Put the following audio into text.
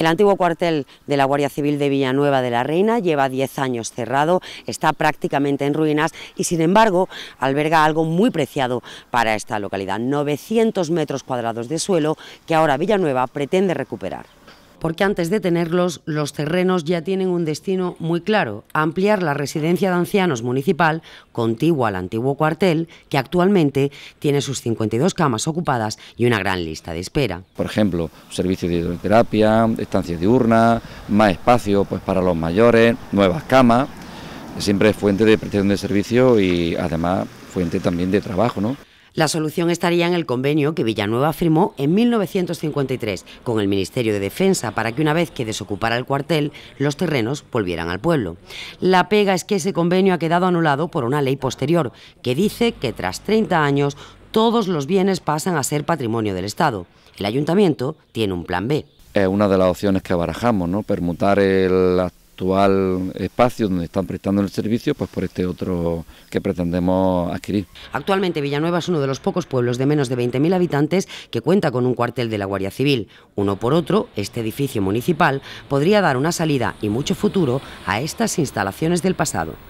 El antiguo cuartel de la Guardia Civil de Villanueva de la Reina lleva 10 años cerrado, está prácticamente en ruinas y sin embargo alberga algo muy preciado para esta localidad, 900 metros cuadrados de suelo que ahora Villanueva pretende recuperar porque antes de tenerlos, los terrenos ya tienen un destino muy claro, ampliar la residencia de ancianos municipal contigua al antiguo cuartel, que actualmente tiene sus 52 camas ocupadas y una gran lista de espera. Por ejemplo, servicio de hidroterapia, estancias diurnas, más espacio pues, para los mayores, nuevas camas, siempre es fuente de prestación de servicio y además fuente también de trabajo, ¿no? La solución estaría en el convenio que Villanueva firmó en 1953 con el Ministerio de Defensa para que una vez que desocupara el cuartel, los terrenos volvieran al pueblo. La pega es que ese convenio ha quedado anulado por una ley posterior que dice que tras 30 años todos los bienes pasan a ser patrimonio del Estado. El ayuntamiento tiene un plan B. Es una de las opciones que barajamos, ¿no? Permutar el, actual espacio donde están prestando el servicio, pues por este otro que pretendemos adquirir. Actualmente Villanueva es uno de los pocos pueblos de menos de 20.000 habitantes que cuenta con un cuartel de la Guardia Civil. Uno por otro, este edificio municipal podría dar una salida y mucho futuro a estas instalaciones del pasado.